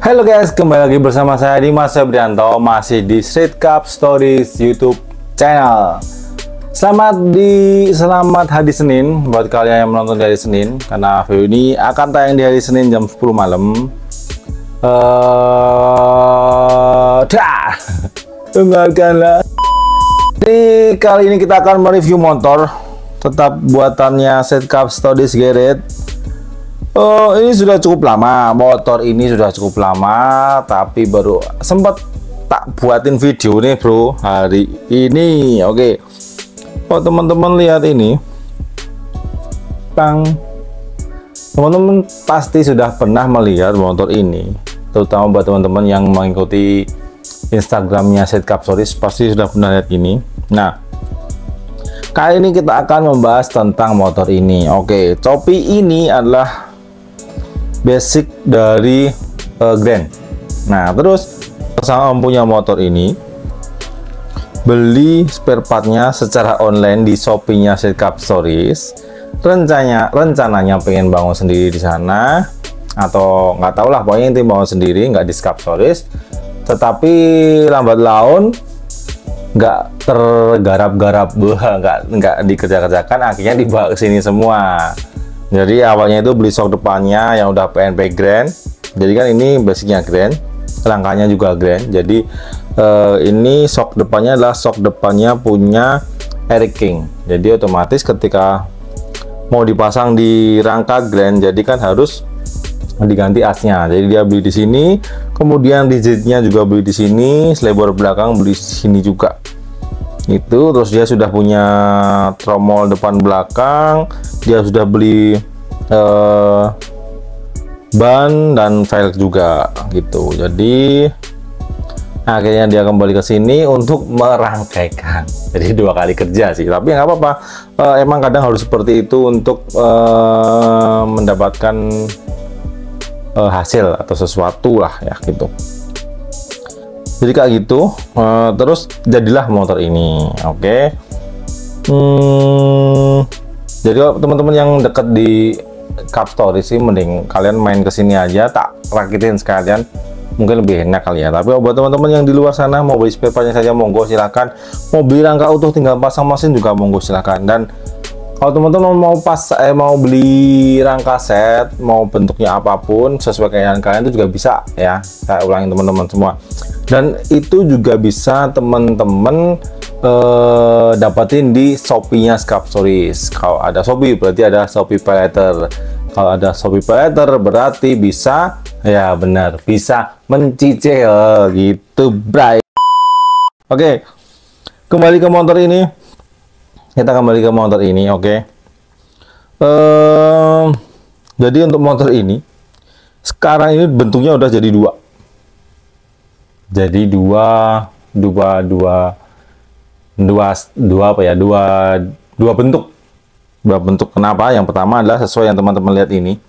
Halo guys, kembali lagi bersama saya di Dimas Febrianto masih di Street Cup Stories YouTube channel. Selamat di selamat hari Senin buat kalian yang menonton di hari Senin karena video ini akan tayang di hari Senin jam 10 malam. Eh, uh, dengarkanlah. Di kali ini kita akan mereview motor tetap buatannya Street Cup Stories Garrett Oh, ini sudah cukup lama. Motor ini sudah cukup lama, tapi baru sempat tak buatin video nih, Bro, hari ini. Oke. Okay. Oh, teman-teman lihat ini. Tang. Teman-teman pasti sudah pernah melihat motor ini, terutama buat teman-teman yang mengikuti Instagramnya Set Capsoris pasti sudah pernah lihat ini. Nah, kali ini kita akan membahas tentang motor ini. Oke, okay. ini adalah basic dari uh, Grand. Nah, terus sama punya motor ini beli spare partnya secara online di Shopee-nya Sikap Stories. Rencananya rencananya pengen bangun sendiri di sana atau nggak tahu lah pokoknya inti bangun sendiri nggak di Sikap Stories. Tetapi lambat laun nggak tergarap-garap buah, nggak nggak dikerja-kerjakan akhirnya dibawa ke sini semua jadi awalnya itu beli shock depannya yang udah PNP Grand jadi kan ini basicnya Grand rangkanya juga Grand jadi eh, ini shock depannya adalah shock depannya punya Eric King jadi otomatis ketika mau dipasang di rangka Grand jadi kan harus diganti asnya jadi dia beli di sini kemudian digitnya juga beli di sini selebar belakang beli di sini juga itu terus dia sudah punya tromol depan belakang dia sudah beli eh, ban dan velg juga gitu jadi akhirnya dia kembali ke sini untuk merangkaikan jadi dua kali kerja sih tapi nggak apa-apa e, emang kadang harus seperti itu untuk e, mendapatkan e, hasil atau sesuatu lah ya gitu jadi kayak gitu uh, terus jadilah motor ini oke okay. hmm, jadi teman-teman yang dekat di Cup Story sih mending kalian main kesini aja tak rakitin sekalian mungkin lebih enak kali ya tapi buat teman-teman yang di luar sana mau beli spare saja monggo silahkan mau beli rangka utuh tinggal pasang mesin juga monggo silahkan dan kalau teman-teman mau pas eh, mau beli rangka set mau bentuknya apapun sesuai keinginan kalian itu juga bisa ya saya ulangi teman-teman semua dan itu juga bisa teman-teman eh, dapatin di Shopee-nya Scrap kalau ada Shopee berarti ada Shopee Paylater kalau ada Shopee Paylater berarti bisa ya benar bisa mencicil gitu bray oke okay. kembali ke motor ini kita kembali ke motor ini oke okay. eh, jadi untuk motor ini sekarang ini bentuknya udah jadi dua jadi dua dua dua dua dua apa ya dua dua bentuk dua bentuk kenapa yang pertama adalah sesuai yang teman-teman lihat ini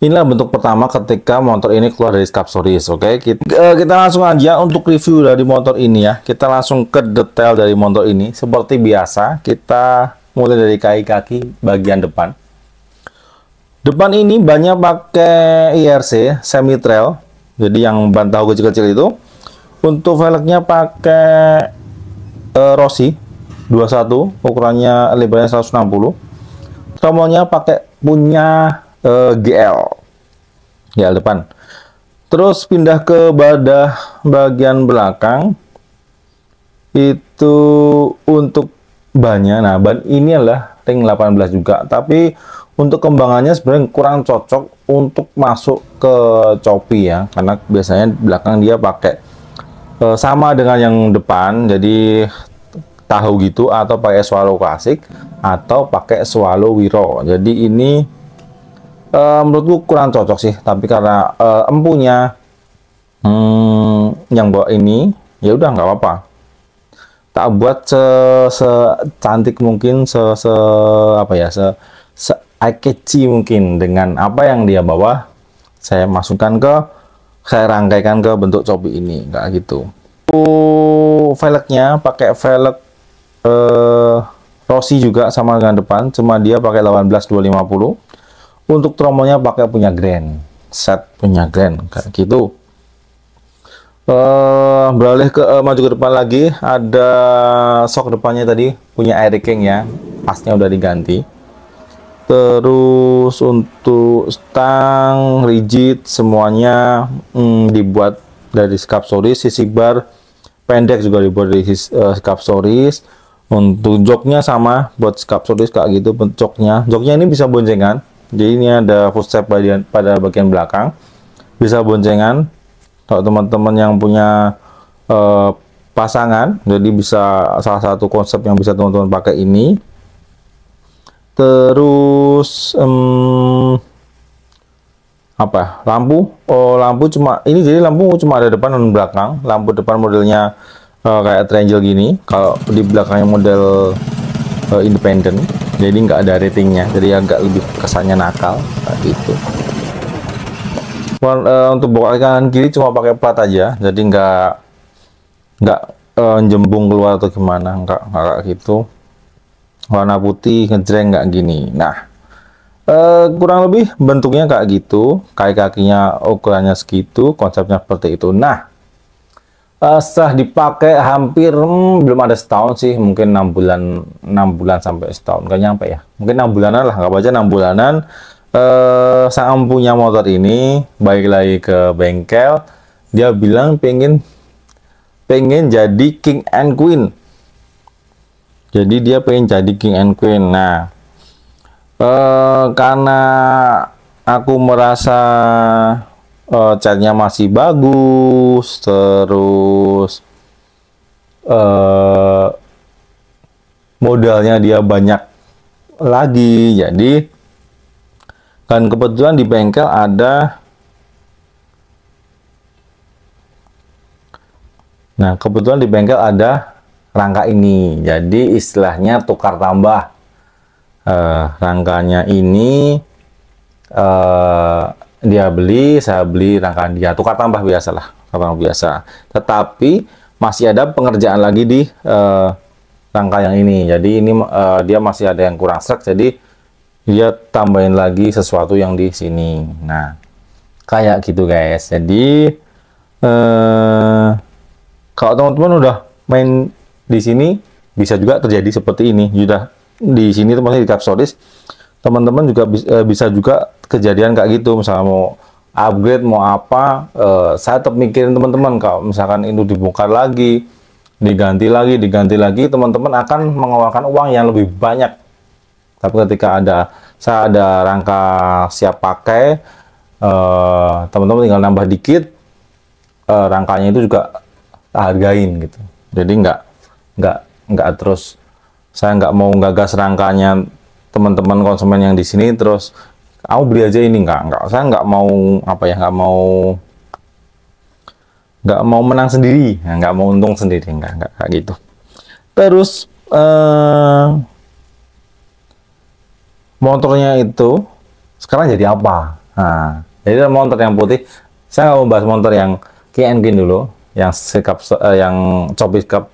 Inilah bentuk pertama ketika motor ini keluar dari skapsoris, oke? Okay? Kita, kita langsung aja untuk review dari motor ini ya. Kita langsung ke detail dari motor ini. Seperti biasa, kita mulai dari kaki-kaki bagian depan. Depan ini banyak pakai IRC semi trail jadi yang ban tahu kecil-kecil itu untuk velgnya pakai uh, Rossi 21 ukurannya lebarnya 160 tromolnya pakai punya uh, eh, GL ya depan terus pindah ke badah bagian belakang itu untuk bannya nah ban ini adalah ring 18 juga tapi untuk kembangannya sebenarnya kurang cocok untuk masuk ke copi ya karena biasanya belakang dia pakai e, sama dengan yang depan jadi tahu gitu atau pakai swallow klasik atau pakai swallow wiro jadi ini e, menurutku kurang cocok sih tapi karena e, empunya hmm, yang bawa ini ya udah nggak apa-apa tak buat se, se cantik mungkin se, se apa ya se Akechi mungkin dengan apa yang dia bawa saya masukkan ke saya rangkaikan ke bentuk copy ini enggak gitu oh, velgnya pakai velg eh, Rossi juga sama dengan depan cuma dia pakai 18250 untuk tromolnya pakai punya Grand set punya Grand kayak gitu eh beralih ke eh, maju ke depan lagi ada sok depannya tadi punya Eric King ya pasnya udah diganti terus untuk stang rigid semuanya hmm, dibuat dari skapsoris sisi bar pendek juga dibuat dari uh, skapsoris untuk joknya sama buat skapsoris kayak gitu joknya joknya ini bisa boncengan jadi ini ada footstep bagian pada bagian belakang bisa boncengan kalau teman-teman yang punya uh, pasangan jadi bisa salah satu konsep yang bisa teman-teman pakai ini terus um, apa ya? lampu oh lampu cuma ini jadi lampu cuma ada depan dan belakang lampu depan modelnya uh, kayak triangle gini kalau di belakangnya model uh, eh, independen jadi nggak ada ratingnya jadi agak lebih kesannya nakal kayak gitu uh, untuk bawa kanan kiri cuma pakai plat aja jadi nggak nggak uh, jembung keluar atau gimana nggak nggak gitu warna putih ngejreng nggak gini nah Uh, kurang lebih bentuknya kayak gitu, kaki kakinya ukurannya segitu, konsepnya seperti itu. Nah, uh, setelah dipakai hampir hmm, belum ada setahun sih, mungkin enam bulan, enam bulan sampai setahun, kayaknya nyampe ya. Mungkin enam bulanan lah, nggak aja enam bulanan. Uh, eh, saya punya motor ini baik lagi ke bengkel, dia bilang pengen pengen jadi king and queen jadi dia pengen jadi king and queen nah eh, karena aku merasa eh, catnya masih bagus terus eh, modalnya dia banyak lagi jadi kan kebetulan di bengkel ada nah kebetulan di bengkel ada rangka ini. Jadi istilahnya tukar tambah. eh, rangkanya ini eh, dia beli, saya beli rangka dia. Tukar tambah biasalah, tukar biasa. Tetapi masih ada pengerjaan lagi di eh, rangka yang ini. Jadi ini eh, dia masih ada yang kurang serak. Jadi dia tambahin lagi sesuatu yang di sini. Nah, kayak gitu guys. Jadi eh, kalau teman-teman udah main di sini bisa juga terjadi seperti ini sudah di sini teman-teman di kapsolis teman-teman juga eh, bisa juga kejadian kayak gitu misalnya mau upgrade mau apa eh, saya tetap mikirin teman-teman kalau misalkan itu dibuka lagi diganti lagi diganti lagi teman-teman akan mengeluarkan uang yang lebih banyak tapi ketika ada saya ada rangka siap pakai eh, teman-teman tinggal nambah dikit rangkanya itu juga hargain gitu jadi nggak nggak nggak terus saya nggak mau gagas rangkanya teman-teman konsumen yang di sini terus aku beli aja ini nggak nggak saya nggak mau apa ya nggak mau nggak mau menang sendiri nah, nggak mau untung sendiri nggak nggak kayak gitu terus eh, motornya itu sekarang jadi apa nah jadi motor yang putih saya nggak mau bahas motor yang KNG dulu yang sikap eh, yang copy cup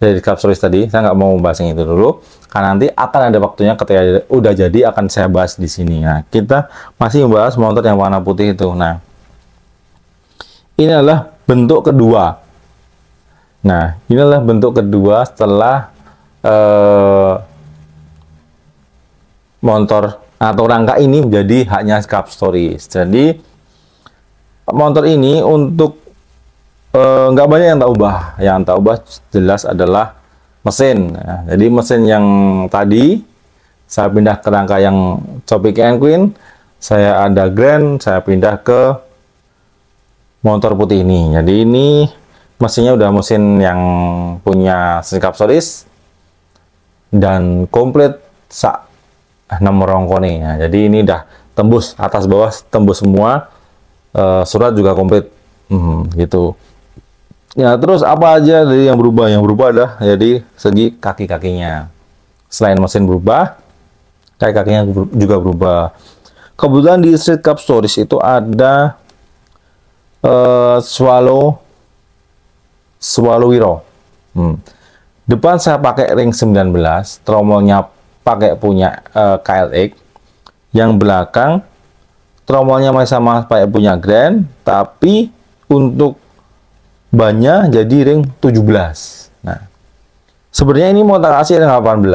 dari kapsulis tadi, saya nggak mau membahas yang itu dulu, karena nanti akan ada waktunya ketika udah jadi akan saya bahas di sini. Nah, kita masih membahas motor yang warna putih itu. Nah, ini adalah bentuk kedua. Nah, ini adalah bentuk kedua setelah eh, motor atau rangka ini menjadi haknya Cup Stories. Jadi, motor ini untuk Eh, nggak banyak yang tak ubah. Yang tak ubah jelas adalah mesin. Ya. Jadi mesin yang tadi saya pindah ke rangka yang Copic and Queen, saya ada Grand, saya pindah ke motor putih ini. Jadi ini mesinnya udah mesin yang punya sikap solis dan komplit sak nomor rongkone. Ya. Jadi ini udah tembus atas bawah tembus semua, uh, surat juga komplit, hmm, gitu. Ya, terus apa aja dari yang berubah? Yang berubah adalah jadi ya, segi kaki-kakinya. Selain mesin berubah, kaki-kakinya juga berubah. Kebetulan di Street Cup Stories itu ada uh, Swallow Wiro. Hmm. Depan saya pakai ring 19, tromolnya pakai punya uh, eh, KLX. Yang belakang tromolnya masih sama pakai punya Grand, tapi untuk bannya jadi ring 17. Nah, sebenarnya ini mau tak kasih ring 18,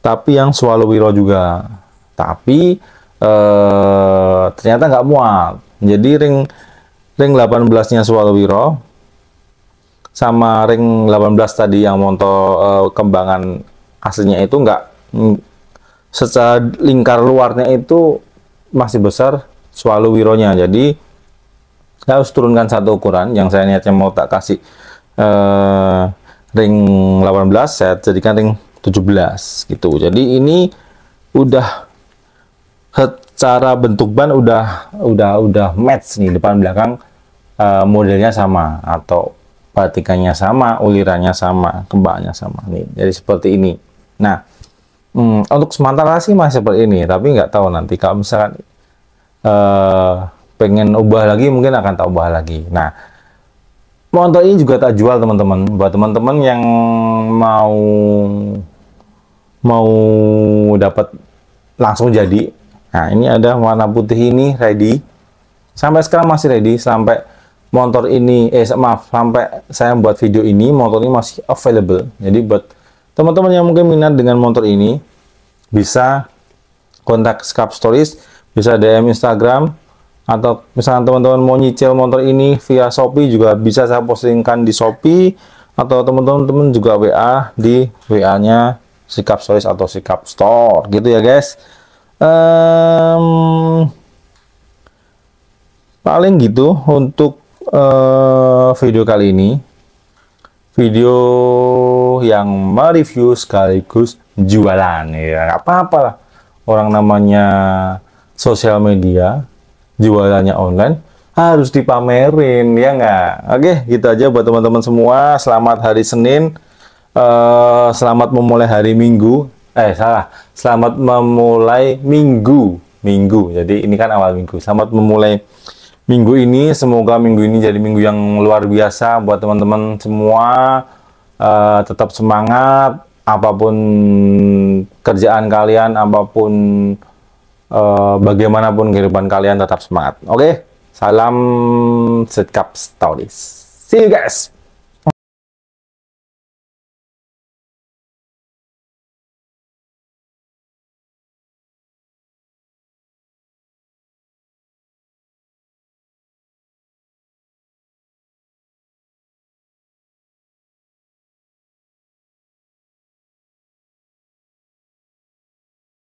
tapi yang swallowwiro juga. Tapi eh, ternyata nggak muat. Jadi ring ring 18-nya swallowwiro sama ring 18 tadi yang motor eh, kembangan aslinya itu nggak mm, secara lingkar luarnya itu masih besar swallowwiro-nya. Jadi saya harus turunkan satu ukuran yang saya niatnya mau tak kasih uh, ring 18 saya jadikan ring 17 gitu jadi ini udah secara bentuk ban udah udah udah match nih depan belakang uh, modelnya sama atau batikannya sama ulirannya sama kembangnya sama nih jadi seperti ini nah hmm, untuk sementara sih masih seperti ini tapi nggak tahu nanti kalau misalkan uh, pengen ubah lagi mungkin akan tak ubah lagi. Nah, motor ini juga tak jual teman-teman. Buat teman-teman yang mau mau dapat langsung jadi. Nah, ini ada warna putih ini ready. Sampai sekarang masih ready sampai motor ini eh maaf sampai saya buat video ini motor ini masih available. Jadi buat teman-teman yang mungkin minat dengan motor ini bisa kontak Scap Stories, bisa DM Instagram atau misalnya teman-teman mau nyicil motor ini via Shopee juga bisa saya postingkan di Shopee atau teman-teman juga WA di WA-nya Sikap solis atau Sikap Store gitu ya guys um, paling gitu untuk uh, video kali ini video yang mereview sekaligus jualan ya apa-apa lah orang namanya sosial media jualannya online harus dipamerin ya nggak oke gitu aja buat teman-teman semua selamat hari Senin uh, selamat memulai hari Minggu eh salah selamat memulai Minggu Minggu jadi ini kan awal Minggu selamat memulai Minggu ini semoga Minggu ini jadi Minggu yang luar biasa buat teman-teman semua uh, tetap semangat apapun kerjaan kalian apapun Eh, bagaimanapun kehidupan kalian tetap semangat. Oke, okay? salam Setcap Stories. See you guys.